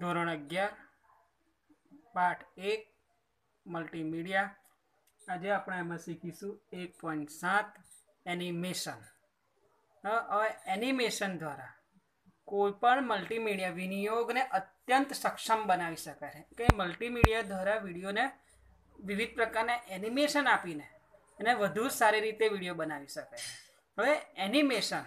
ધોરણ અગિયાર પાઠ એક મલ્ટીમીડિયા આજે આપણે એમાં શીખીશું એક પોઈન્ટ સાત એનિમેશન હવે એનિમેશન દ્વારા કોઈપણ મલ્ટીમીડિયા વિનિયોગને અત્યંત સક્ષમ બનાવી શકાય છે કે મલ્ટીમીડિયા દ્વારા વિડીયોને વિવિધ પ્રકારના એનિમેશન આપીને એને વધુ સારી રીતે વિડીયો બનાવી શકાય હવે એનિમેશન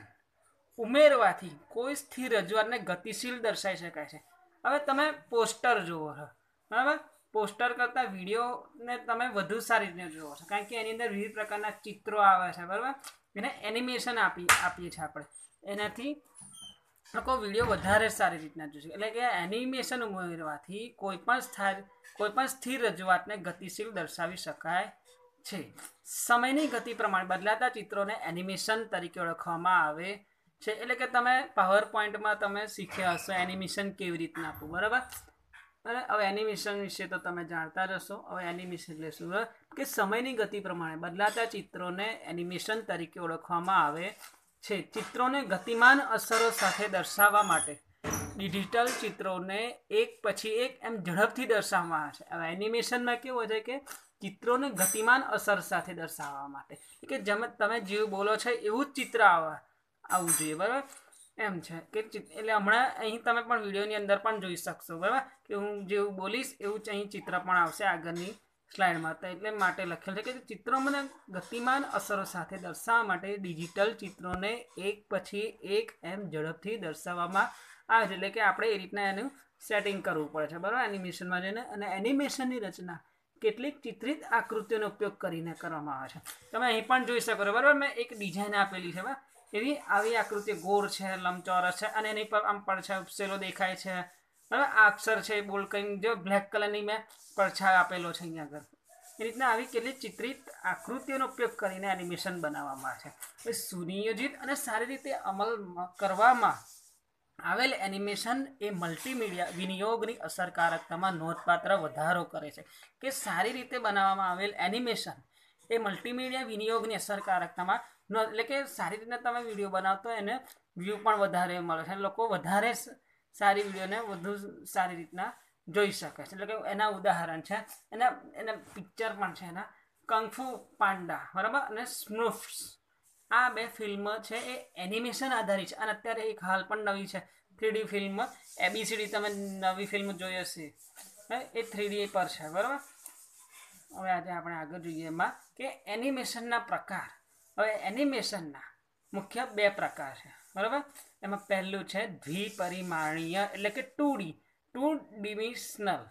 ઉમેરવાથી કોઈ સ્થિર રજૂઆતને ગતિશીલ દર્શાવી શકાય છે હવે તમે પોસ્ટર જુઓ છો બરાબર પોસ્ટર કરતાં વિડીયોને તમે વધુ સારી રીતે જુઓ છો કારણ કે એની અંદર વિવિધ પ્રકારના ચિત્રો આવે છે બરાબર એને એનિમેશન આપી આપીએ છીએ આપણે એનાથી લોકો વિડીયો વધારે સારી રીતના જોશે એટલે કે એનિમેશન ઉમેરવાથી કોઈપણ સ્થાન કોઈપણ સ્થિર રજૂઆતને ગતિશીલ દર્શાવી શકાય છે સમયની ગતિ પ્રમાણે બદલાતા ચિત્રોને એનિમેશન તરીકે ઓળખવામાં આવે છે એટલે કે તમે પાવર પોઈન્ટમાં તમે શીખ્યા હશો એનિમેશન કેવી રીતના આપવું બરાબર અને હવે એનિમેશન વિશે તો તમે જાણતા જ હશો હવે એનિમેશન એટલે શું કે સમયની ગતિ પ્રમાણે બદલાતા ચિત્રોને એનિમેશન તરીકે ઓળખવામાં આવે છે ચિત્રોને ગતિમાન અસરો સાથે દર્શાવવા માટે ડિજિટલ ચિત્રોને એક પછી એક એમ ઝડપથી દર્શાવવામાં આવે છે હવે એનિમેશનમાં કેવું છે કે ચિત્રોને ગતિમાન અસર સાથે દર્શાવવા માટે કે જેમ તમે જીવ બોલો છો એવું જ ચિત્ર આવે આવવું જોઈએ બરાબર એમ છે કે એટલે હમણાં અહીં તમે પણ વિડીયોની અંદર પણ જોઈ શકશો બરાબર કે હું જેવું બોલીશ એવું જ અહીં ચિત્ર પણ આવશે આગળની સ્લાઇડમાં તો એટલે માટે લખેલ છે કે ચિત્રો મને ગતિમાન અસરો સાથે દર્શાવવા માટે ડિજિટલ ચિત્રોને એક પછી એક એમ ઝડપથી દર્શાવવામાં આવે છે એટલે કે આપણે એ રીતના એનું સેટિંગ કરવું પડે છે બરાબર એનિમેશનમાં જઈને અને એનિમેશનની રચના કેટલીક ચિત્રિત આકૃતિઓનો ઉપયોગ કરીને કરવામાં આવે છે તમે અહીં પણ જોઈ શકો બરાબર મેં એક ડિઝાઇન આપેલી છે બરાબર એવી આવી આકૃતિ ગોળ છે લંબચોરસ છે અને એની પર આમ પડછાયો ઉપસેલો દેખાય છે હવે અક્ષર છે એ બોલ કરીને જો બ્લેક કલરની મેં પડછાયો આપેલો છે અહીંયા આગળ એ રીતના આવી કેટલી ચિત્રિત આકૃતિઓનો ઉપયોગ કરીને એનિમેશન બનાવવામાં આવે છે સુનિયોજિત અને સારી રીતે અમલ કરવામાં આવેલ એનિમેશન એ મલ્ટીમીડિયા વિનિયોગની અસરકારકતામાં નોંધપાત્ર વધારો કરે છે કે સારી રીતે બનાવવામાં આવેલ એનિમેશન એ મલ્ટીમીડિયા વિનિયોગની અસરકારકતામાં એટલે કે સારી રીતના તમે વિડીયો બનાવતો એને વ્યૂ પણ વધારે મળે છે લોકો વધારે સારી વિડીયોને વધુ સારી રીતના જોઈ શકે છે એટલે કે એના ઉદાહરણ છે એના એના પિક્ચર પણ છે એના કંફુ પાંડા બરાબર અને સ્નુફ્સ આ બે ફિલ્મ છે એ એનિમેશન આધારિત છે અને અત્યારે એક હાલ પણ નવી છે થ્રીડી ફિલ્મ એબીસીડી તમે નવી ફિલ્મ જોઈ હશે એ થ્રીડી પર છે બરાબર હવે આજે આપણે આગળ જોઈએ એમાં કે એનિમેશનના પ્રકાર હવે એનિમેશનના મુખ્ય બે પ્રકાર છે બરાબર એમાં પહેલું છે દ્વિપરિમાણીય એટલે કે ટુ ડી ટુ ડિમિશનલ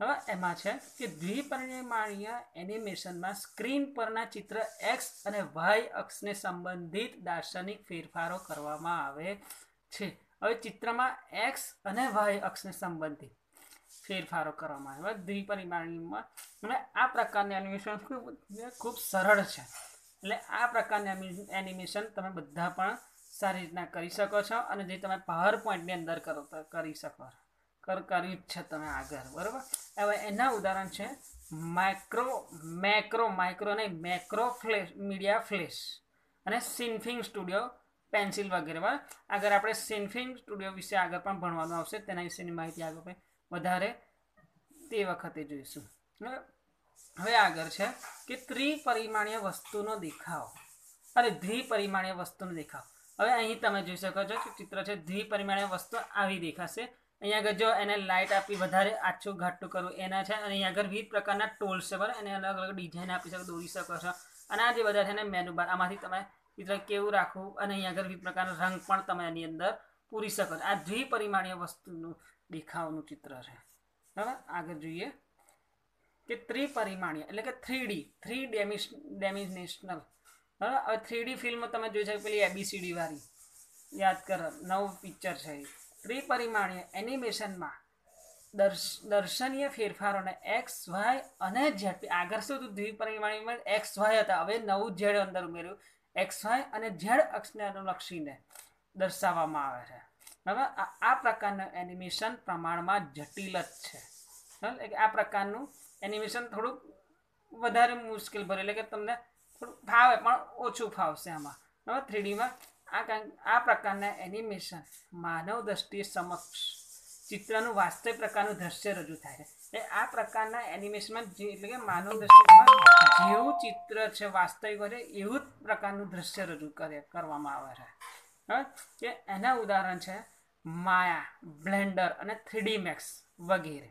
હવે એમાં છે કે દ્વિપરિમાણીય એનિમેશનમાં સ્ક્રીન પરના ચિત્ર એક્સ અને વાય અક્ષને સંબંધિત દાર્શનિક ફેરફારો કરવામાં આવે છે હવે ચિત્રમાં એક્સ અને વાય અક્ષને સંબંધિત ફેરફારો કરવામાં આવે દ્વિપરિમાણીમાં અને આ પ્રકારની એનિમેશન ખૂબ સરળ છે એટલે આ પ્રકારની એનિમેશન તમે બધા પણ સારી રીતના કરી શકો છો અને જે તમે પાવર પોઈન્ટની અંદર કરો કરી શકો કર્યું જ છે તમે આગળ બરાબર હવે એના ઉદાહરણ છે માઇક્રો મેક્રો માઇક્રો નહીં મેક્રો ફ્લેશ મીડિયા ફ્લેશ અને સિન્ફિંગ સ્ટુડિયો પેન્સિલ વગેરે આગળ આપણે સિન્ફિંગ સ્ટુડિયો વિશે આગળ પણ ભણવાનું આવશે તેના વિશેની માહિતી આગળ વધારે તે વખતે જોઈશું હવે આગળ છે કે ત્રિપરિમાણીય વસ્તુનો દેખાવ અને દ્વિપરિમાણીય વસ્તુનો દેખાવ હવે અહીં તમે જોઈ શકો છો કે ચિત્ર છે દ્વિપરિમાણીય વસ્તુ આવી દેખાશે અહીંયા આગળ જો એને લાઇટ આપી વધારે આછું ઘાટું કરવું એના છે અને અહીંયા આગળ વિવિધ પ્રકારના ટોલ્સ છે બરાબર એને અલગ અલગ ડિઝાઇન આપી શકો દોરી શકો છો અને આ જે બધા છે ને મેનુ આમાંથી તમે ચિત્ર કેવું રાખવું અને અહીંયા આગળ વિવિધ પ્રકારના રંગ પણ તમે એની અંદર પૂરી શકો છો આ દ્વિપરિમાણીય વસ્તુનું દેખાવનું ચિત્ર છે બરાબર આગળ જોઈએ કે ત્રિપરિમાણીય એટલે કે થ્રીડી થ્રી ડેમિશ ડેમિનેશનલ બરાબર હવે થ્રીડી ફિલ્મ તમે જોઈ શકો પેલી એબીસીડી વાળી યાદ કર નવું પિક્ચર છે ત્રિપરિમાણીય એનિમેશનમાં દર્શ દર્શનીય ફેરફારોને એક્સ વાય અને ઝેડ આગળ શું હતું દ્વિપરિમાણીમાં એક્સ વાય હતા હવે નવું ઝેડ અંદર ઉમેર્યું એક્સ વાય અને ઝેડ અક્ષને અનુલક્ષીને દર્શાવવામાં આવે છે હવે આ પ્રકારનું એનિમેશન પ્રમાણમાં જટિલ જ છે એટલે આ પ્રકારનું એનિમેશન થોડુંક વધારે મુશ્કેલ ભરે એટલે કે તમને થોડુંક ફાવે પણ ઓછું ફાવશે આમાં હવે થ્રીડીમાં આ આ પ્રકારના એનિમેશન માનવ દ્રષ્ટિ સમક્ષ ચિત્રનું વાસ્તવિક પ્રકારનું દ્રશ્ય રજૂ થાય છે એ આ પ્રકારના એનિમેશનમાં જે એટલે કે માનવ દ્રષ્ટિમાં જેવું ચિત્ર છે વાસ્તવિક હોય એવું જ પ્રકારનું દ્રશ્ય રજૂ કરે કરવામાં આવે છે હવે કે એના ઉદાહરણ છે માયા બ્લેન્ડર અને થ્રીડી મેક્સ વગેરે